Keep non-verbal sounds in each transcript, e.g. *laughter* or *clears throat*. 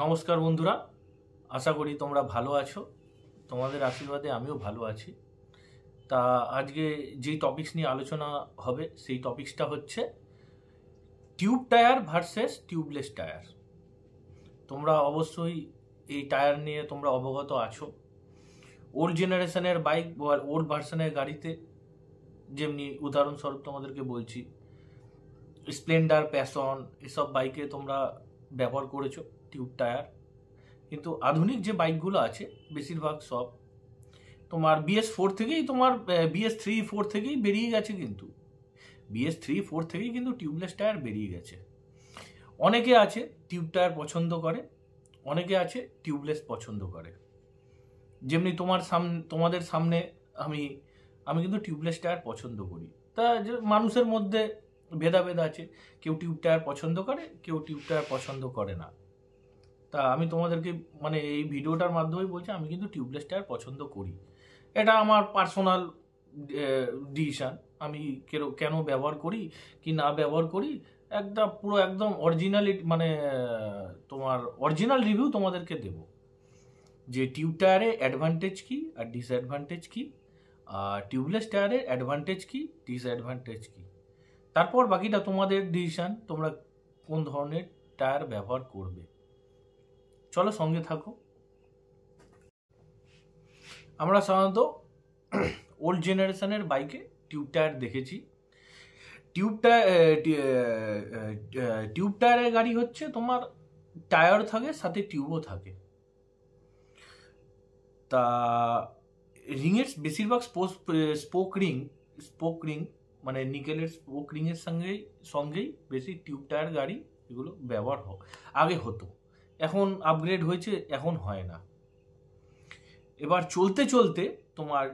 নমস্কার বন্ধুরা আশা করি তোমরা ভালো আছো তোমাদের আশীর্বাদে আমিও ভালো আছি তা আজকে যেই টপিক্স নিয়ে আলোচনা হবে সেই টপিক্সটা হচ্ছে tube tyre versus tubeless tyre তোমরা অবশ্যই এই টায়ার নিয়ে তোমরা অবগত আছো ওল্ড জেনারেশনের বাইক বা ওল্ড ভার্সনের গাড়িতে যেমনি উদাহরণস্বরূপ তোমাদেরকে বলছি স্প্লেন্ডার প্যাশন এসব বাইকে তোমরা ব্যবহার করেছো টিউব টায়ার কিন্তু আধুনিক যে বাইকগুলো আছে বেশিরভাগ সব তোমার বিএস ফোর থেকেই তোমার বিএস থ্রি ফোর থেকেই বেরিয়ে গেছে কিন্তু বিএস থ্রি ফোর থেকেই কিন্তু টিউবলেস টায়ার বেরিয়ে গেছে অনেকে আছে টিউব টায়ার পছন্দ করে অনেকে আছে টিউবলেস পছন্দ করে যেমনি তোমার সামনে তোমাদের সামনে আমি আমি কিন্তু টিউবলেস টায়ার পছন্দ করি তা যে মানুষের মধ্যে ভেদাভেদ আছে কেউ টিউব টায়ার পছন্দ করে কেউ টিউব টায়ার পছন্দ করে না তা আমি তোমাদেরকে মানে এই ভিডিওটার মাধ্যমেই বলছি আমি কিন্তু টিউবলেস টায়ার পছন্দ করি এটা আমার পার্সোনাল ডিসিশান আমি কেন ব্যবহার করি কি না ব্যবহার করি একদম পুরো একদম অরিজিনালি মানে তোমার অরিজিনাল রিভিউ তোমাদেরকে দেব যে টিউব টায়ারে অ্যাডভান্টেজ কী আর ডিসঅ্যাডভান্টেজ কী আর টিউবলেস টায়ারের অ্যাডভান্টেজ কী ডিসঅ্যাডভান্টেজ কী তারপর বাকিটা তোমাদের ডিসিশান তোমরা কোন ধরনের টায়ার ব্যবহার করবে চলো সঙ্গে থাকো আমরা সাধারণত ওল্ড জেনারেশনের বাইকে টিউব টায়ার দেখেছি টিউব টায়ার টিউব টায়ারের গাড়ি হচ্ছে তোমার টায়ার থাকে সাথে টিউবও থাকে তা রিংয়ের বেশিরভাগ স্পোক রিং স্পোক রিং মানে নিকেলের স্পোক রিংয়ের সঙ্গেই সঙ্গেই বেশি টিউব টায়ার গাড়ি এগুলো ব্যবহার হোক আগে হতো এখন আপগ্রেড হয়েছে এখন হয় না এবার চলতে চলতে তোমার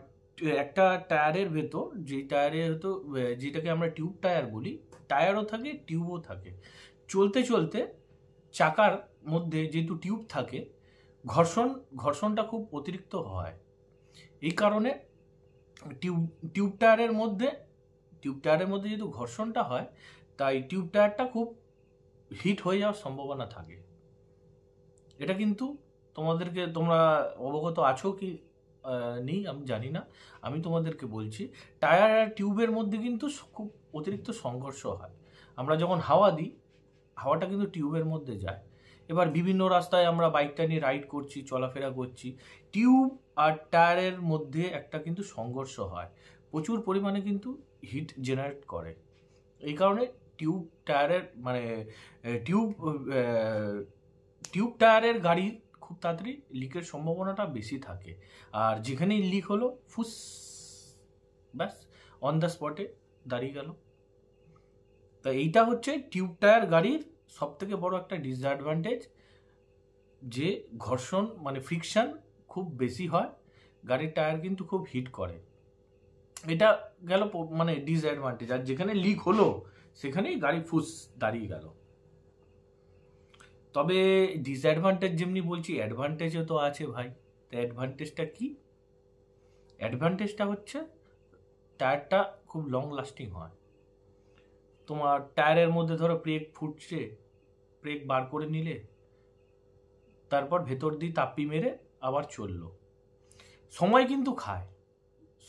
একটা টায়ারের ভেতর যে টায়ারের হয়তো যেটাকে আমরা টিউব টায়ার বলি টায়ারও থাকে টিউবও থাকে চলতে চলতে চাকার মধ্যে যেহেতু টিউব থাকে ঘর্ষণ ঘর্ষণটা খুব অতিরিক্ত হয় এই কারণে টিউব টিউব টায়ারের মধ্যে টিউব টায়ারের মধ্যে যেহেতু ঘর্ষণটা হয় তাই টিউব টায়ারটা খুব হিট হয়ে যাওয়ার সম্ভাবনা থাকে এটা কিন্তু তোমাদেরকে তোমরা অবগত আছো কি নেই আমি জানি না আমি তোমাদেরকে বলছি টায়ার আর টিউবের মধ্যে কিন্তু খুব অতিরিক্ত সংঘর্ষ হয় আমরা যখন হাওয়া দিই হাওয়াটা কিন্তু টিউবের মধ্যে যায় এবার বিভিন্ন রাস্তায় আমরা বাইকটা নিয়ে রাইড করছি চলাফেরা করছি টিউব আর টায়ারের মধ্যে একটা কিন্তু সংঘর্ষ হয় প্রচুর পরিমাণে কিন্তু হিট জেনারেট করে এই কারণে টিউব টায়ারের মানে টিউব টিউব টায়ারের গাড়ি খুব তাড়াতাড়ি লিকের সম্ভাবনাটা বেশি থাকে আর যেখানেই লিক হলো ফুস ব্যাস অন দ্য স্পটে দাঁড়িয়ে গেল তা এইটা হচ্ছে টিউব টায়ার গাড়ির সব থেকে বড় একটা ডিসঅ্যাডভান্টেজ যে ঘর্ষণ মানে ফ্রিকশন খুব বেশি হয় গাড়ির টায়ার কিন্তু খুব হিট করে এটা গেল মানে ডিসঅ্যাডভান্টেজ আর যেখানে লিক হলো সেখানেই গাড়ি ফুস দাঁড়িয়ে গেল তবে ডিসঅ্যাডভান্টেজ যেমনি বলছি অ্যাডভান্টেজও তো আছে ভাই তো অ্যাডভান্টেজটা কি অ্যাডভান্টেজটা হচ্ছে টায়ারটা খুব লং লাস্টিং হয় তোমার টায়ারের মধ্যে ধরো ব্রেক ফুটছে ব্রেক বার করে নিলে তারপর ভেতর দিয়ে তাপ্পি মেরে আবার চলল সময় কিন্তু খায়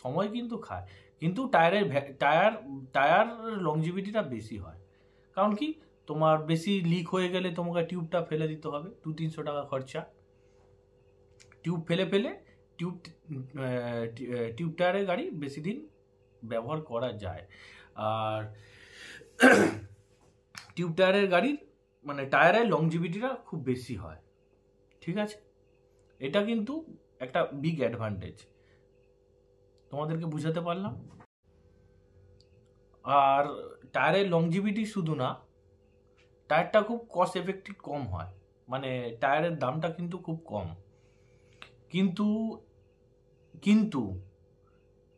সময় কিন্তু খায় কিন্তু টায়ারের টায়ার টায়ার লংজিভিটিটা বেশি হয় কারণ কি তোমার বেশি লিক হয়ে গেলে তোমাকে টিউবটা ফেলে দিতে হবে দু তিনশো টাকা খরচা টিউব ফেলে ফেলে টিউব টিউব টায়ারের গাড়ি বেশি দিন ব্যবহার করা যায় আর *clears throat* টিউব টায়ারের গাড়ির মানে টায়ারের লংজিভিটিটা খুব বেশি হয় ঠিক আছে এটা কিন্তু একটা বিগ অ্যাডভান্টেজ তোমাদেরকে বুঝাতে পারলাম আর টায়ারের লংজিভিটি শুধু না টায়ারটা খুব কস্ট এফেক্টিভ কম হয় মানে টায়ারের দামটা কিন্তু খুব কম কিন্তু কিন্তু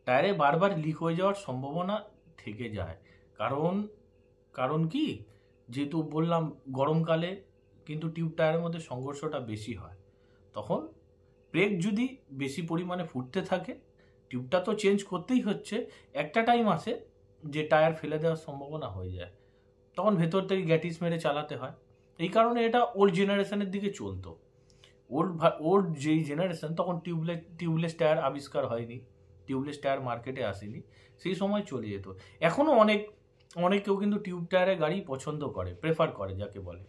টায়ারে বারবার লিক হয়ে যাওয়ার সম্ভাবনা থেকে যায় কারণ কারণ কি যেহেতু বললাম গরমকালে কিন্তু টিউব টায়ারের মধ্যে সংঘর্ষটা বেশি হয় তখন ব্রেক যদি বেশি পরিমাণে ফুটতে থাকে টিউবটা তো চেঞ্জ করতেই হচ্ছে একটা টাইম আসে যে টায়ার ফেলে দেওয়ার সম্ভাবনা হয়ে যায় তখন ভেতর থেকে গ্যাটিস মেরে চালাতে হয় এই কারণে এটা ওল্ড জেনারেশনের দিকে চলতো ওল্ড ওল্ড যেই জেনারেশন তখন টিউবলেস টিউবলেস টায়ার আবিষ্কার হয়নি টিউবলেস টায়ার মার্কেটে আসেনি সেই সময় চলে যেত এখনও অনেক অনেক কেউ কিন্তু টিউব টায়ারে গাড়ি পছন্দ করে প্রেফার করে যাকে বলে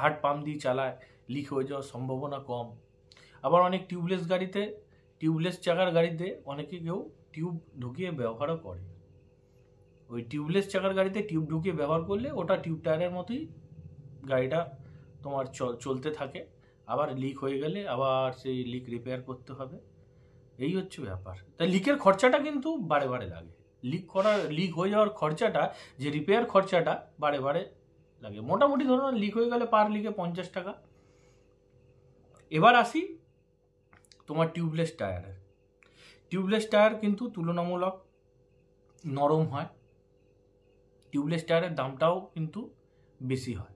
হার্ড পাম্প দিয়ে চালায় লিক হয়ে যাওয়ার সম্ভাবনা কম আবার অনেক টিউবলেস গাড়িতে টিউবলেস চাকার গাড়িতে অনেকে কেউ টিউব ঢুকিয়ে ব্যবহারও করে ওই টিউবলেস চাকার গাড়িতে টিউব ঢুকিয়ে ব্যবহার করলে ওটা টিউব টায়ারের মতোই গাড়িটা তোমার চলতে থাকে আবার লিক হয়ে গেলে আবার সেই লিক রিপেয়ার করতে হবে এই হচ্ছে ব্যাপার তাই লিকের খরচাটা কিন্তু বারে বারে লাগে লিক করার লিক হয়ে যাওয়ার খরচাটা যে রিপেয়ার খরচাটা বারে বারে লাগে মোটামুটি ধরুন লিক হয়ে গেলে পার লিকে পঞ্চাশ টাকা এবার আসি তোমার টিউবলেস টায়ারের টিউবলেস টায়ার কিন্তু তুলনামূলক নরম হয় টিউবলেস টায়ারের দামটাও কিন্তু বেশি হয়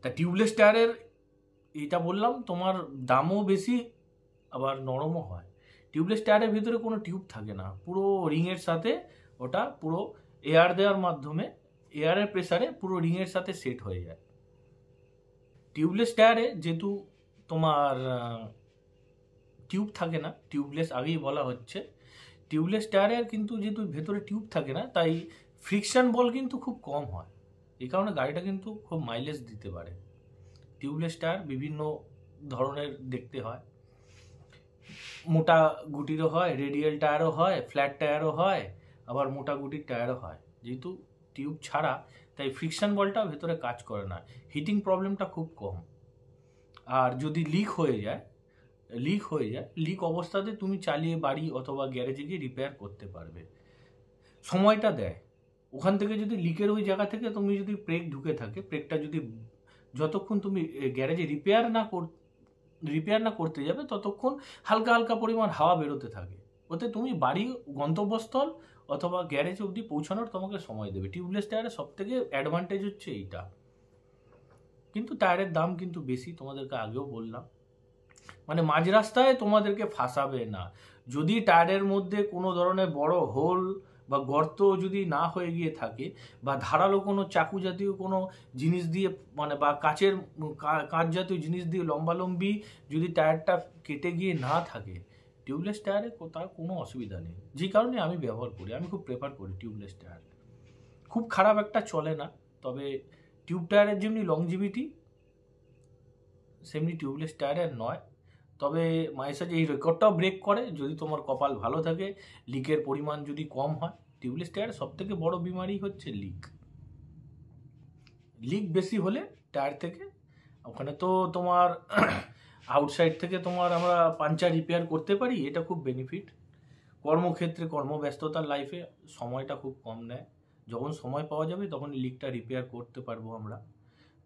তা টিউবলেস টায়ারের এটা বললাম তোমার দামও বেশি আবার নরমও হয় টিউবলেস টায়ারের ভিতরে কোনো টিউব থাকে না পুরো রিংয়ের সাথে ওটা পুরো এয়ার দেওয়ার মাধ্যমে এয়ারের প্রেসারে পুরো রিংয়ের সাথে সেট হয়ে যায় টিউবলেস টায়ারে যেহেতু তোমার টিউব থাকে না টিউবলেস আগেই বলা হচ্ছে টিউবলেস টায়ারের কিন্তু যেহেতু ভেতরে টিউব থাকে না তাই ফ্রিকশন বল কিন্তু খুব কম হয় এই কারণে গাড়িটা কিন্তু খুব মাইলেজ দিতে পারে টিউবলেস টায়ার বিভিন্ন ধরনের দেখতে হয় মোটা গুটিরও হয় রেডিয়াল টায়ারও হয় ফ্ল্যাট টায়ারও হয় আবার মোটা গুটির টায়ারও হয় যেহেতু টিউব ছাড়া তাই ফ্রিকশন বলটা ভেতরে কাজ করে না হিটিং প্রবলেমটা খুব কম আর যদি লিক হয়ে যায় লিক হয়ে যায় লিক অবস্থাতে তুমি চালিয়ে বাড়ি অথবা গ্যারেজে গিয়ে রিপেয়ার করতে পারবে সময়টা দেয় ওখান থেকে যদি লিকের ওই জায়গা থেকে তুমি যদি ব্রেক ঢুকে থাকে ব্রেকটা যদি যতক্ষণ তুমি গ্যারেজে রিপেয়ার না কর রিপেয়ার না করতে যাবে ততক্ষণ হালকা হালকা পরিমাণ হাওয়া বেরোতে থাকে ওতে তুমি বাড়ি গন্তব্যস্থল অথবা গ্যারেজ অবধি পৌঁছানোর তোমাকে সময় দেবে টিউবলেস টায়ারের সব থেকে অ্যাডভান্টেজ হচ্ছে এইটা কিন্তু টায়ারের দাম কিন্তু বেশি তোমাদেরকে আগেও বললাম মানে মাঝ রাস্তায় তোমাদেরকে ফাঁসাবে না যদি টায়ারের মধ্যে কোনো ধরনের বড় হোল বা গর্ত যদি না হয়ে গিয়ে থাকে বা ধারালো কোনো চাকু জাতীয় কোনো জিনিস দিয়ে মানে বা কাচের কাঁচ জাতীয় জিনিস দিয়ে লম্বালম্বি যদি টায়ারটা কেটে গিয়ে না থাকে টিউবলেস টায়ারে তার কোনো অসুবিধা নেই যে কারণে আমি ব্যবহার করি আমি খুব প্রেফার করি টিউবলেস টায়ার খুব খারাপ একটা চলে না তবে টিউব টায়ারের যেমনি লংজিভিটি সেমনি টিউবলেস টায়ারের নয় তবে মাইসাজ এই রেকর্ডটাও ব্রেক করে যদি তোমার কপাল ভালো থাকে লিকের পরিমাণ যদি কম হয় টিউবলেস টায়ার সবথেকে বড় বিমারি হচ্ছে লিক লিক বেশি হলে টায়ার থেকে ওখানে তো তোমার আউটসাইড *coughs* থেকে তোমার আমরা পাঞ্চার রিপেয়ার করতে পারি এটা খুব বেনিফিট কর্মক্ষেত্রে কর্মব্যস্ততার লাইফে সময়টা খুব কম নেয় যখন সময় পাওয়া যাবে তখন লিকটা রিপেয়ার করতে পারবো আমরা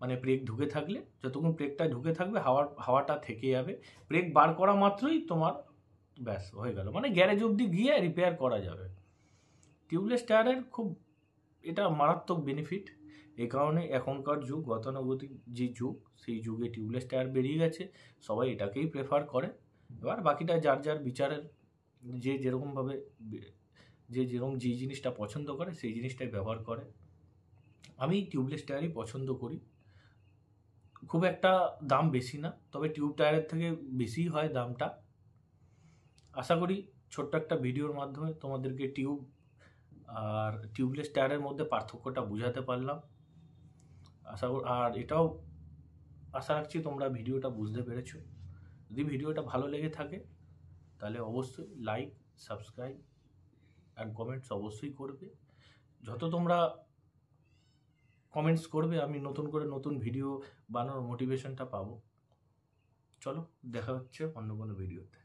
মানে ব্রেক ঢুকে থাকলে যতক্ষণ ব্রেকটা ঢুকে থাকবে হাওয়ার হাওয়াটা থেকে যাবে ব্রেক বার করা মাত্রই তোমার ব্যাস হয়ে গেল মানে গ্যারেজ অবধি গিয়ে রিপেয়ার করা যাবে টিউবলেস টায়ারের খুব এটা মারাত্মক বেনিফিট এই কারণে এখনকার যুগ গতানুগতিক যে যুগ সেই যুগে টিউবলেস টায়ার বেরিয়ে গেছে সবাই এটাকেই প্রেফার করে এবার বাকিটা যার যার বিচারের যে যেরকমভাবে যে যেরকম যে জিনিসটা পছন্দ করে সেই জিনিসটাই ব্যবহার করে আমি টিউবলেস টায়ারই পছন্দ করি খুব একটা দাম বেশি না তবে টিউব টায়ারের থেকে বেশি হয় দামটা আশা করি ছোট্ট একটা ভিডিওর মাধ্যমে তোমাদেরকে টিউব আর টিউবলেস টায়ারের মধ্যে পার্থক্যটা বোঝাতে পারলাম আশা আর এটাও আশা রাখছি তোমরা ভিডিওটা বুঝতে পেরেছ যদি ভিডিওটা ভালো লেগে থাকে তাহলে অবশ্যই লাইক সাবস্ক্রাইব অ্যান্ড কমেন্টস অবশ্যই করবে যত তোমরা কমেন্টস করবে আমি নতুন করে নতুন ভিডিও বানানোর মোটিভেশনটা পাবো চলো দেখা হচ্ছে অন্য কোনো ভিডিওতে